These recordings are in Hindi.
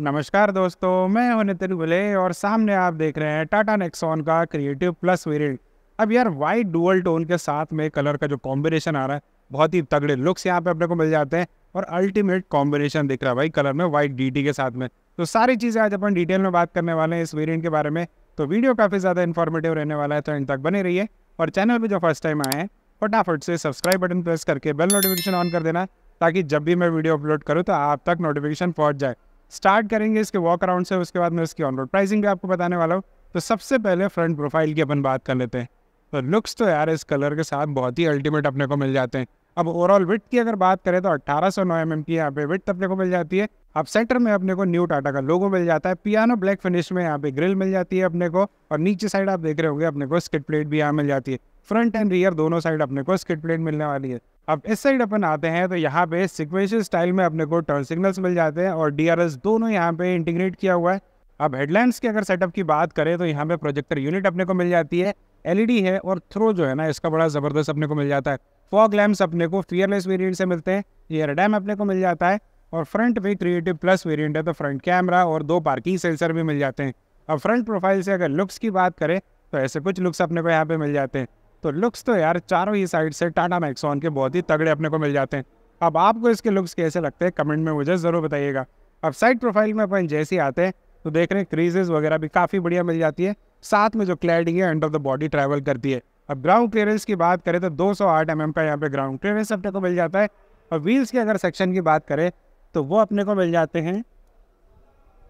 नमस्कार दोस्तों मैं हूं नितिन गुले और सामने आप देख रहे हैं टाटा नेक्सॉन का क्रिएटिव प्लस वेरिएंट अब यार वाइट डुअल टोन के साथ में कलर का जो कॉम्बिनेशन आ रहा है बहुत ही तगड़े लुक्स यहाँ पे अपने को मिल जाते हैं और अल्टीमेट कॉम्बिनेशन दिख रहा है भाई कलर में वाइट डी के साथ में तो सारी चीज़ें आज अपन डिटेल में बात करने वाले हैं इस वेरियंट के बारे में तो वीडियो काफ़ी ज़्यादा इन्फॉर्मेटिव रहने वाला है तो इन तक बने रही और चैनल पर जो फर्स्ट टाइम आए हैं फटाफट से सब्सक्राइब बटन प्रेस करके बेल नोटिफिकेशन ऑन कर देना ताकि जब भी मैं वीडियो अपलोड करूँ तो आप तक नोटिफिकेशन पहुँच जाए स्टार्ट करेंगे इसके वॉक अराउंड से उसके बाद मैं इसकी ऑनरोड प्राइसिंग भी आपको बताने वाला हूँ तो सबसे पहले फ्रंट प्रोफाइल की अपन बात कर लेते हैं तो लुक्स तो यार इस कलर के साथ बहुत ही अल्टीमेट अपने को मिल जाते हैं अब ओवरऑल विथ की अगर बात करें तो अट्ठारह सौ नौ एम mm एम की यहाँ पे विथ अपने को मिल जाती है अब सेंटर में अपने को न्यू टाटा का लोगो मिल जाता है पियानो ब्लैक फिनिश में यहाँ पे ग्रिल मिल जाती है अपने को और नीचे साइड आप देख रहे होंगे अपने को स्किट प्लेट भी यहाँ मिल जाती है फ्रंट एंड रियर दोनों साइड अपने को स्किट प्लेट मिलने वाली है अब इस साइड अपन आते हैं तो यहाँ पे सिक्वेंशियल स्टाइल में अपने को टर्न सिग्नल्स मिल जाते हैं और डी दोनों यहाँ पे इंटीग्रेट किया हुआ है अब हेडलाइंस के अगर सेटअप की बात करें तो यहाँ पे प्रोजेक्टर यूनिट अपने को मिल जाती है एलईडी e है और थ्रो जो है ना इसका बड़ा ज़बरदस्त अपने को मिल जाता है फॉग लैम्प्स अपने को फियरलेस वेरियंट से मिलते हैं एयर डैम अपने को मिल जाता है और फ्रंट भी क्रिएटिव प्लस वेरियंट है तो फ्रंट कैमरा और दो पार्किंग सेंसर भी मिल जाते हैं अब फ्रंट प्रोफाइल से अगर लुक्स की बात करें तो ऐसे कुछ लुक्स अपने को यहाँ पे मिल जाते हैं तो लुक्स तो यार चारों ही साइड से टाटा मैक्सॉन के बहुत ही तगड़े अपने को मिल जाते हैं अब आपको इसके लुक्स कैसे लगते हैं कमेंट में मुझे ज़रूर बताइएगा अब साइड प्रोफाइल में अपन जैसे ही आते हैं तो देख रहे हैं क्रीजेज वगैरह भी काफ़ी बढ़िया मिल जाती है साथ में जो क्लैरिटी है end of the body travel करती है अब ग्राउंड क्लियरेंस की बात करें तो 208 सौ mm का यहाँ पे ग्राउंड क्लियरेंस अपने को मिल जाता है और व्हील्स के अगर सेक्शन की बात करें तो वो अपने को मिल जाते हैं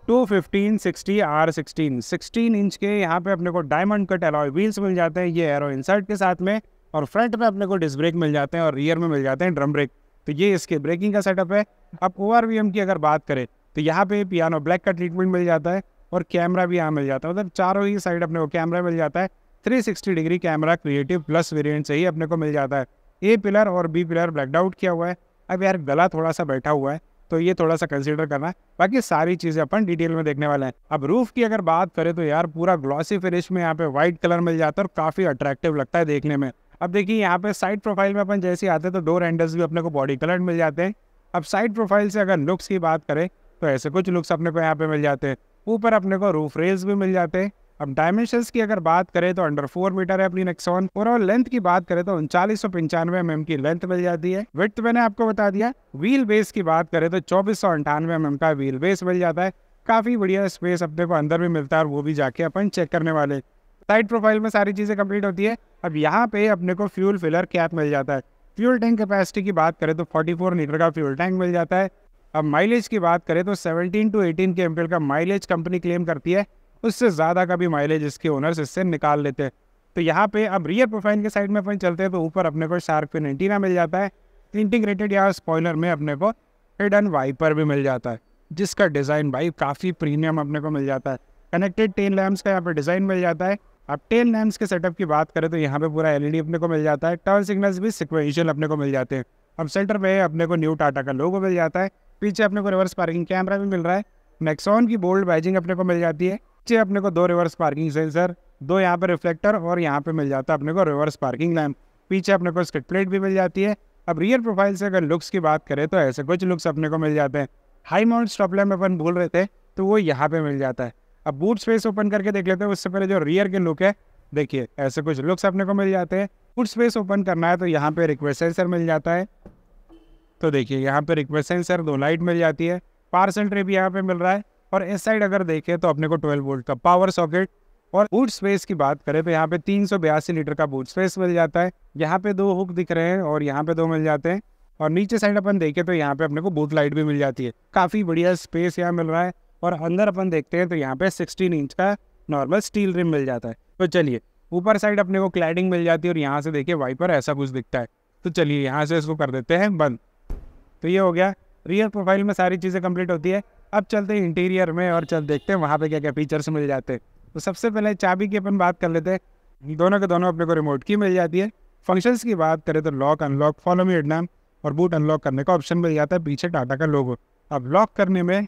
two fifteen sixty R sixteen sixteen inch के यहाँ पे अपने को डायमंड कट एलॉय व्हील्स मिल जाते हैं ये एरो इंसर्ट के साथ में और फ्रंट में अपने को डिस्क ब्रेक मिल जाते हैं और रियर में मिल जाते हैं ड्रम ब्रेक तो ये इसके ब्रेकिंग का सेटअप है अब ओ की अगर बात करें तो यहाँ पे पियानो ब्लैक का ट्रीटमेंट मिल जाता है और कैमरा भी यहाँ मिल जाता है मतलब चारों ही साइड अपने को कैमरा मिल जाता है 360 degree camera creative plus variant से ही अपने को मिल जाता है ए पिलर और बी पिलर ब्लैकडाउट आउट किया हुआ है अब यार गला थोड़ा सा बैठा हुआ है तो ये थोड़ा सा कंसिडर करना है बाकी सारी चीज़ें अपन डिटेल में देखने वाले हैं अब रूफ की अगर बात करें तो यार पूरा ग्लॉसी फिनिश में यहाँ पे व्हाइट कलर मिल जाता है और काफ़ी अट्रैक्टिव लगता है देखने में अब देखिए यहाँ पे साइड प्रोफाइल में अपन जैसे आते हैं तो डोर हैंडल्स भी अपने को बॉडी कलर मिल जाते हैं अब साइड प्रोफाइल से अगर लुक्स की बात करें तो ऐसे कुछ लुक्स अपने को यहाँ पे मिल जाते हैं ऊपर अपने को रूफ रेल्स भी मिल जाते हैं अब डायमेंशन की अगर बात करें तो अंडर फोर मीटर है अपनी नेक्सॉन और लेंथ की बात करें तो उनचालीस सौ पंचानवे एम mm की लेंथ मिल जाती है विथ मैंने आपको बता दिया व्हील बेस की बात करें तो चौबीस सौ अंठानवे एम mm का व्हील बेस मिल जाता है काफ़ी बढ़िया स्पेस अपने को अंदर भी मिलता है और वो भी जाके अपन चेक करने वाले साइड प्रोफाइल में सारी चीज़ें कंप्लीट होती है अब यहाँ पे अपने को फ्यूल फिलर कैप मिल जाता है फ्यूल टैंक कैपेसिटी की बात करें तो 44 लीटर का फ्यूल टैंक मिल जाता है अब माइलेज की बात करें तो 17 टू 18 के एम का माइलेज कंपनी क्लेम करती है उससे ज़्यादा का भी माइलेज इसके ओनर्स इससे निकाल लेते हैं तो यहाँ पे अब रियर प्रोफाइल के साइड में अपन चलते हैं तो ऊपर अपने को शार्क फिन एंटीना मिल जाता है इंटीग्रेटेड या स्पॉइलर में अपने को हिडन वाइपर भी मिल जाता है जिसका डिज़ाइन भाई काफ़ी प्रीमियम अपने को मिल जाता है कनेक्टेड टेन लैम्प्स का यहाँ पर डिज़ाइन मिल जाता है अब टेन लैम्प्स के सेटअप की बात करें तो यहाँ पे पूरा एल अपने को मिल जाता है टर्न सिग्नल्स भी सिक्वेंशियल अपने को मिल जाते हैं अब सेंटर में अपने को न्यू टाटा का लोगो मिल जाता है पीछे अपने को रिवर्स पार्किंग कैमरा भी मिल रहा है नेक्सॉन की बोल्ड बैजिंग अपने को मिल जाती है नीचे अपने को दो रिवर्स पार्किंग सेंसर दो यहाँ पे रिफ्लेक्टर और यहाँ पे मिल जाता है अपने को रिवर्स पार्किंग लैम्प पीछे अपने को स्किट प्लेट भी मिल जाती है अब रियर प्रोफाइल से अगर लुक्स की बात करें तो ऐसे कुछ लुक्स अपने को मिल जाते हैं हाई माउंट स्टॉप लैम्प अपन बोल रहे थे तो वो यहाँ पे मिल जाता है अब बूट स्पेस ओपन करके देख लेते हैं उससे पहले जो रियर के लुक है देखिए ऐसे कुछ लुक्स अपने को मिल जाते हैं बूट स्पेस ओपन करना है तो यहाँ पे रिक्वेस्ट सेंसर मिल जाता है तो देखिए यहाँ पे रिक्वेस्ट सेंसर दो लाइट मिल जाती है पार्सल ट्रे भी यहाँ पे मिल रहा है और इस साइड अगर देखें तो अपने को 12 वोल्ट का पावर सॉकेट और बूट स्पेस की बात करें तो यहाँ पे तीन लीटर का बूट स्पेस मिल जाता है यहाँ पे दो हुक दिख रहे हैं और यहाँ पे दो मिल जाते हैं और नीचे साइड अपन देखें तो यहाँ पे अपने को बूट लाइट भी मिल जाती है काफ़ी बढ़िया स्पेस यहाँ मिल रहा है और अंदर अपन देखते हैं तो यहाँ पे 16 इंच का नॉर्मल स्टील रिम मिल जाता है तो चलिए ऊपर साइड अपने को क्लैडिंग मिल जाती है और यहाँ से देखिए वाइपर ऐसा कुछ दिखता है तो चलिए यहाँ से इसको कर देते हैं बंद तो ये हो गया रियर प्रोफाइल में सारी चीज़ें कंप्लीट होती है अब चलते हैं इंटीरियर में और चल देखते हैं वहाँ पे क्या क्या फीचर्स मिल जाते हैं तो सबसे पहले चाबी की अपन बात कर लेते हैं दोनों के दोनों अपने को रिमोट की मिल जाती है फंक्शंस की बात करें तो लॉक अनलॉक फॉलो मी नाम और बूट अनलॉक करने का ऑप्शन मिल जाता है पीछे टाटा का लोगो अब लॉक करने में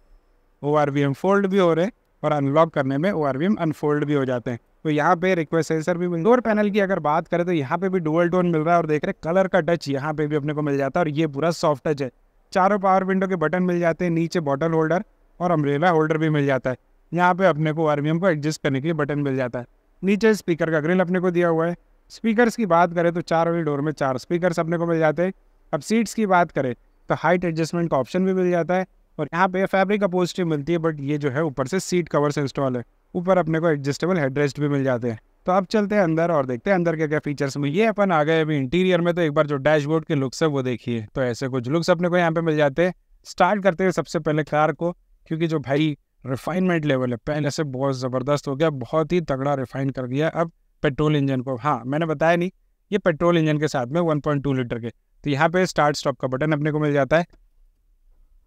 O R V M fold भी हो रहे और अनलॉक करने में O R V M unfold भी हो जाते हैं तो यहाँ पे रिक्वेस्ट सेंसर भी डोर पैनल की अगर बात करें तो यहाँ पे भी डुअल टोन मिल रहा है और देख रहे कलर का टच यहाँ पे भी अपने को मिल जाता है और ये पूरा सॉफ्ट टच है चारों पावर विंडो के बटन मिल जाते हैं नीचे बॉटल होल्डर और अम्ब्रेला होल्डर भी मिल जाता है यहाँ पे अपने को आर को एडजस्ट करने के लिए बटन मिल जाता है नीचे स्पीकर का ग्रिल अपने को दिया हुआ है स्पीकर्स की बात करें तो चार वाले डोर में चार स्पीकर्स अपने को मिल जाते हैं अब सीट्स की बात करें तो हाइट एडजस्टमेंट का ऑप्शन भी मिल जाता है और यहाँ पे फैब्रिक अपोजिटिव मिलती है बट ये जो है ऊपर से सीट कवर से इंस्टॉल है ऊपर अपने को एडजस्टेबल हेडरेस्ट भी मिल जाते हैं तो अब चलते हैं अंदर और देखते हैं अंदर क्या क्या फीचर्स में ये अपन आ गए अभी इंटीरियर में तो एक बार जो डैशबोर्ड के लुक्स है वो देखिए तो ऐसे कुछ लुक्स अपने को यहाँ पे मिल जाते हैं स्टार्ट करते हैं सबसे पहले कार को क्योंकि जो भाई रिफाइनमेंट लेवल है पहले से बहुत ज़बरदस्त हो गया बहुत ही तगड़ा रिफाइन कर दिया अब पेट्रोल इंजन को हाँ मैंने बताया नहीं ये पेट्रोल इंजन के साथ में 1.2 लीटर के तो यहाँ पे स्टार्ट स्टॉप का बटन अपने को मिल जाता है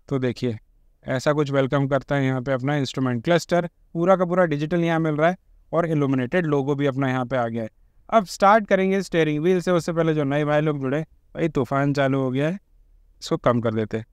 तो देखिए ऐसा कुछ वेलकम करता है यहाँ पे अपना इंस्ट्रूमेंट क्लस्टर पूरा का पूरा डिजिटल यहाँ मिल रहा है और एलुमिनेटेड लोगो भी अपना यहाँ पे आ गया है अब स्टार्ट करेंगे स्टेयरिंग व्हील से उससे पहले जो नए भाई लोग जुड़े भाई तूफान चालू हो गया है इसको कम कर देते हैं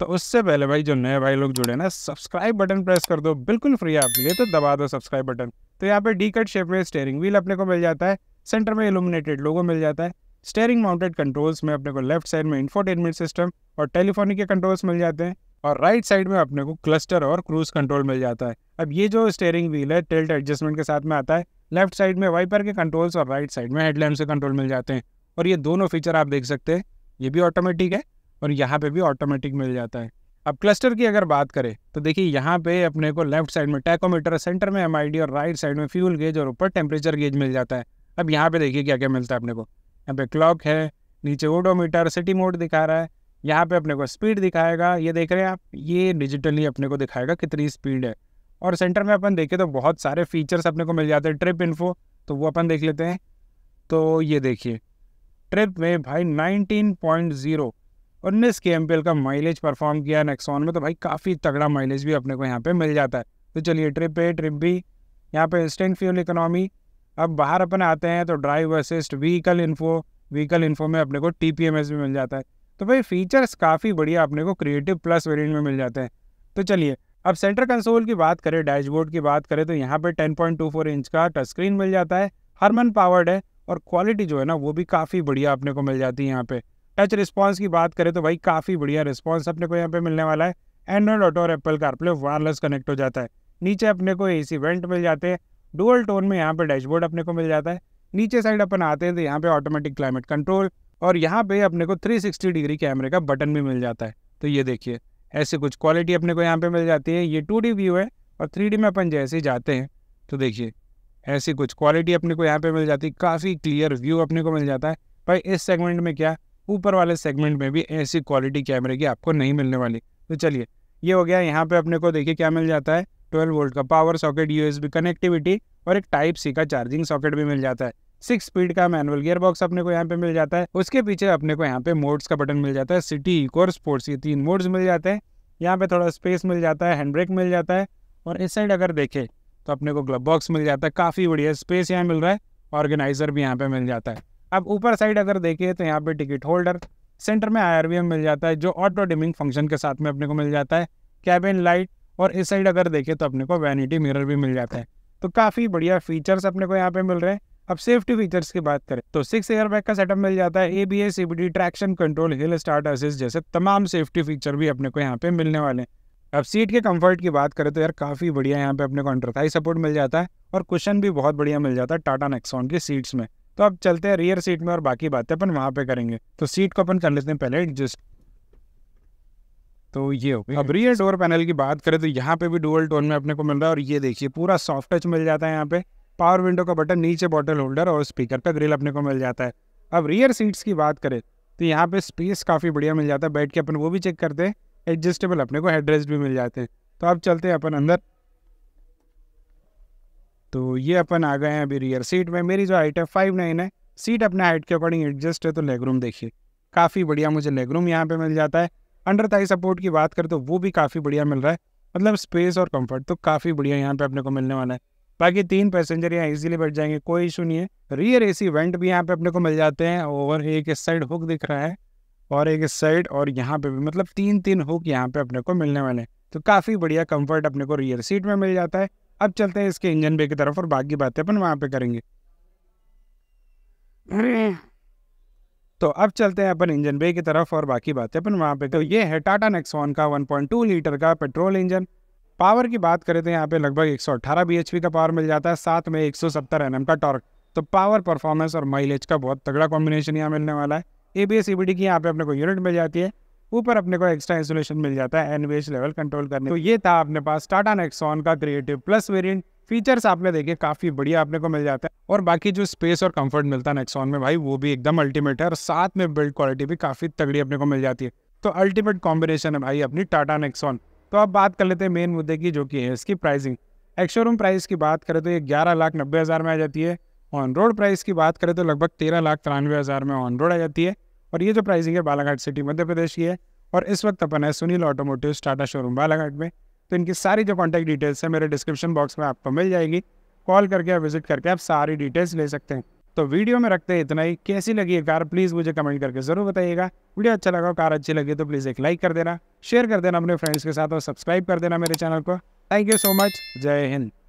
तो उससे पहले भाई जो नए भाई लोग जुड़े ना सब्सक्राइब बटन प्रेस कर दो बिल्कुल फ्री आपके लिए तो दबा दो सब्सक्राइब बटन तो यहाँ पे डी कट शेप में स्टेयरिंग व्हील अपने को मिल जाता है सेंटर में इलुमिनेटेड लोगो मिल जाता है स्टेयरिंग माउंटेड कंट्रोल्स में अपने को लेफ्ट साइड में इन्फोटेनमेंट सिस्टम और टेलीफोनिक के कंट्रोल्स मिल जाते हैं और राइट साइड में अपने को क्लस्टर और क्रूज कंट्रोल मिल जाता है अब ये जो स्टेयरिंग व्हील है टेल्ट एडजस्टमेंट के साथ में आता है लेफ्ट साइड में वाइपर के कंट्रोल्स और राइट साइड में हेडलैम्प से कंट्रोल मिल जाते हैं और ये दोनों फीचर आप देख सकते हैं ये भी ऑटोमेटिक है और यहाँ पे भी ऑटोमेटिक मिल जाता है अब क्लस्टर की अगर बात करें तो देखिए यहाँ पे अपने को लेफ्ट साइड में टैकोमीटर सेंटर में एम और राइट साइड में फ्यूल गेज और ऊपर टेम्परेचर गेज मिल जाता है अब यहाँ पे देखिए क्या क्या मिलता है अपने को यहाँ पे क्लॉक है नीचे ओडोमीटर सिटी मोड दिखा रहा है यहाँ पे अपने को स्पीड दिखाएगा ये देख रहे हैं आप ये डिजिटली अपने को दिखाएगा कितनी स्पीड है और सेंटर में अपन देखें तो बहुत सारे फीचर्स अपने को मिल जाते हैं ट्रिप इन्फो तो वो अपन देख लेते हैं तो ये देखिए ट्रिप में भाई 19.0 उन्नीस के एम का माइलेज परफॉर्म किया नेक्सॉन में तो भाई काफ़ी तगड़ा माइलेज भी अपने को यहाँ पे मिल जाता है तो चलिए ट्रिप ए ट्रिप बी यहाँ पे इंस्टेंट फ्यूल इकोनॉमी अब बाहर अपने आते हैं तो drive assist vehicle info vehicle info में अपने को टी भी मिल जाता है तो भाई फीचर्स काफ़ी बढ़िया अपने को क्रिएटिव प्लस वेरियंट में मिल जाते हैं तो चलिए अब सेंटर कंसोल की बात करें डैशबोर्ड की बात करें तो यहाँ पे 10.24 इंच का टच स्क्रीन मिल जाता है हरमन पावर्ड है और क्वालिटी जो है ना वो भी काफ़ी बढ़िया अपने को मिल जाती है यहाँ पे टच रिस्पॉन्स की बात करें तो भाई काफ़ी बढ़िया रिस्पॉन्स अपने को यहाँ पे मिलने वाला है एंड्रॉयड ऑटो और एप्पल कारप्ले वायरलेस कनेक्ट हो जाता है नीचे अपने को ए सी वेंट मिल जाते हैं डुअल टोन में यहाँ पे डैशबोर्ड अपने को मिल जाता है नीचे साइड अपन आते हैं तो यहाँ पे ऑटोमेटिक क्लाइमेट कंट्रोल और यहाँ पे अपने को सिक्सटी डिग्री कैमरे का बटन भी मिल जाता है तो ये देखिए ऐसे कुछ क्वालिटी अपने को यहाँ पर मिल जाती है ये टू व्यू है और थ्री में अपन जैसे जाते हैं तो देखिए ऐसी कुछ क्वालिटी अपने को यहाँ पे मिल जाती है काफ़ी क्लियर व्यू अपने को मिल जाता है भाई इस सेगमेंट में क्या ऊपर वाले सेगमेंट में भी ऐसी क्वालिटी कैमरे की आपको नहीं मिलने वाली तो चलिए ये हो गया यहाँ पे अपने को देखिए क्या मिल जाता है 12 वोल्ट का पावर सॉकेट यूएसबी कनेक्टिविटी और एक टाइप सी का चार्जिंग सॉकेट भी मिल जाता है सिक्स स्पीड का मैनुअल गियर बॉक्स अपने को यहाँ पे मिल जाता है उसके पीछे अपने को यहाँ पे मोड्स का बटन मिल जाता है सिटी इको और स्पोर्ट्स ये तीन मोड्स मिल जाते हैं यहाँ पे थोड़ा स्पेस मिल जाता है हैंडब्रेक मिल जाता है और इस साइड अगर देखे तो अपने को ग्लब बॉक्स मिल जाता है काफ़ी बढ़िया स्पेस यहाँ मिल रहा है ऑर्गेनाइजर भी यहाँ पे मिल जाता है अब ऊपर साइड अगर देखिए तो यहाँ पे टिकट होल्डर सेंटर में आई मिल जाता है जो ऑटो डिमिंग फंक्शन के साथ में अपने को मिल जाता है कैबिन लाइट और इस साइड अगर देखें तो अपने को वैनिटी मिरर भी मिल जाता है तो काफ़ी बढ़िया फीचर्स अपने को यहाँ पे मिल रहे हैं अब सेफ्टी फीचर्स की बात करें तो सिक्स एयर बैग का सेटअप मिल जाता है A B S traction control hill start assist जैसे तमाम सेफ्टी फीचर भी अपने को यहाँ पे मिलने वाले हैं अब सीट के कंफर्ट की बात करें तो यार काफ़ी बढ़िया यहाँ पे अपने को अंडरथाई सपोर्ट मिल जाता है और क्वेश्चन भी बहुत बढ़िया मिल जाता है टाटा नेक्सॉन की सीट्स में तो अब चलते हैं रियर सीट में और बाकी बातें अपन वहाँ पे करेंगे तो सीट को अपन कर लेते हैं पहले एडजस्ट तो ये हो गया अब रियर डोर पैनल की बात करें तो यहाँ पे भी डुअल टोन में अपने को मिल रहा है और ये देखिए पूरा सॉफ्ट टच मिल जाता है यहाँ पे पावर विंडो का बटन नीचे बॉटल होल्डर और स्पीकर का ग्रिल अपने को मिल जाता है अब रियर सीट्स की बात करें तो यहाँ पे स्पेस काफ़ी बढ़िया मिल जाता है बैठ के अपन वो भी चेक करते हैं एडजस्टेबल अपने को हेडरेस्ट भी मिल जाते हैं तो अब चलते हैं अपन अंदर तो ये अपन आ गए हैं अभी रियर सीट में मेरी जो हाइट है फाइव नाइन है सीट अपने हाइट के अकॉर्डिंग एडजस्ट है तो लेग रूम देखिए काफ़ी बढ़िया मुझे लेग रूम यहाँ पे मिल जाता है अंडर थाई सपोर्ट की बात करें तो वो भी काफ़ी बढ़िया मिल रहा है मतलब स्पेस और कम्फर्ट तो काफ़ी बढ़िया यहाँ पे अपने को मिलने वाला है बाकी तीन पैसेंजर यहाँ ईजिली बैठ जाएंगे कोई इशू नहीं है रियर ए वेंट भी यहाँ पे अपने को मिल जाते हैं और एक साइड हुक दिख रहा है और एक साइड और यहाँ पे भी मतलब तीन तीन हुक यहाँ पे अपने को मिलने वाले हैं तो काफ़ी बढ़िया कंफर्ट अपने को रियर सीट में मिल जाता है अब चलते हैं इसके इंजन बे की तरफ और बाकी बातें अपन वहाँ पे करेंगे तो अब चलते हैं अपन इंजन बे की तरफ और बाकी बातें अपन वहाँ पे तो ये है टाटा नेक्सॉन का 1.2 लीटर का पेट्रोल इंजन पावर की बात करें तो यहाँ पे लगभग 118 bhp का पावर मिल जाता है साथ में 170 सौ का टॉर्क तो पावर परफॉर्मेंस और माइलेज का बहुत तगड़ा कॉम्बिनेशन यहाँ मिलने वाला है ए बी एस की यहाँ पे अपने को यूनिट मिल जाती है ऊपर अपने को एक्स्ट्रा इंसुलेशन मिल जाता है एनवेज लेवल कंट्रोल करने तो ये था अपने पास टाटा नेक्सॉन का क्रिएटिव प्लस वेरियंट फीचर्स आपने देखे काफ़ी बढ़िया आपने को मिल जाता है और बाकी जो स्पेस और कंफर्ट मिलता है नेक्सॉन में भाई वो भी एकदम अल्टीमेट है और साथ में बिल्ड क्वालिटी भी काफ़ी तगड़ी अपने को मिल जाती है तो अल्टीमेट कॉम्बिनेशन है भाई अपनी टाटा नेक्सॉन तो अब बात कर लेते हैं मेन मुद्दे की जो कि है इसकी प्राइसिंग एक्शोरूम प्राइस की बात करें तो ये ग्यारह लाख नब्बे हज़ार में आ जाती है ऑन रोड प्राइस की बात करें तो लगभग तेरह लाख तिरानवे हज़ार में ऑन रोड आ जाती है और ये जो प्राइसिंग है बालाघाट सिटी मध्य प्रदेश की है और इस वक्त अपन है सुनील ऑटोमोटिव टाटा शोरूम बालाघाट में तो इनकी सारी जो कॉन्टैक्ट डिटेल्स है मेरे डिस्क्रिप्शन बॉक्स में आपको मिल जाएगी कॉल करके या विजिट करके आप सारी डिटेल्स ले सकते हैं तो वीडियो में रखते हैं इतना ही कैसी लगी है कार प्लीज़ मुझे कमेंट करके ज़रूर बताइएगा वीडियो अच्छा लगा कार अच्छी लगी तो प्लीज़ एक लाइक कर देना शेयर कर देना अपने फ्रेंड्स के साथ और सब्सक्राइब कर देना मेरे चैनल को थैंक यू सो मच जय हिंद